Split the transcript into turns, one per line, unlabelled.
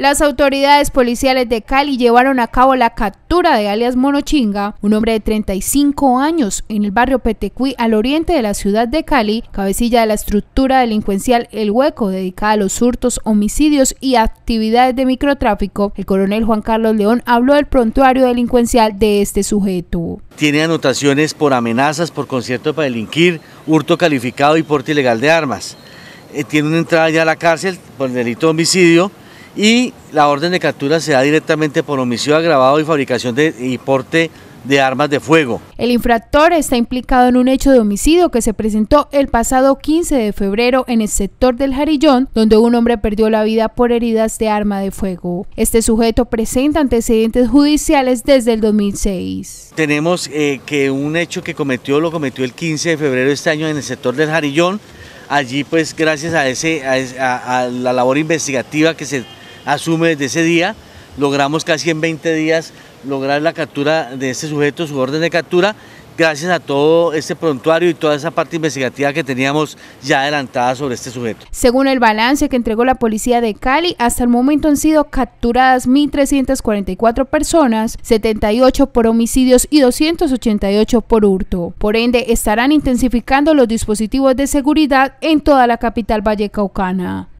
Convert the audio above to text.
Las autoridades policiales de Cali llevaron a cabo la captura de alias Monochinga, un hombre de 35 años, en el barrio Petecuí, al oriente de la ciudad de Cali, cabecilla de la estructura delincuencial El Hueco, dedicada a los hurtos, homicidios y actividades de microtráfico. El coronel Juan Carlos León habló del prontuario delincuencial de este sujeto.
Tiene anotaciones por amenazas, por concierto para delinquir, hurto calificado y porte ilegal de armas. Eh, tiene una entrada ya a la cárcel por delito de homicidio y la orden de captura se da directamente por homicidio agravado y fabricación de, y porte de armas de fuego.
El infractor está implicado en un hecho de homicidio que se presentó el pasado 15 de febrero en el sector del Jarillón, donde un hombre perdió la vida por heridas de arma de fuego. Este sujeto presenta antecedentes judiciales desde el 2006.
Tenemos eh, que un hecho que cometió lo cometió el 15 de febrero de este año en el sector del Jarillón. Allí pues gracias a, ese, a la labor investigativa que se asume desde ese día. Logramos casi en 20 días lograr la captura de este sujeto, su orden de captura, gracias a todo este prontuario y toda esa parte investigativa que teníamos ya adelantada sobre este sujeto.
Según el balance que entregó la policía de Cali, hasta el momento han sido capturadas 1.344 personas, 78 por homicidios y 288 por hurto. Por ende, estarán intensificando los dispositivos de seguridad en toda la capital vallecaucana.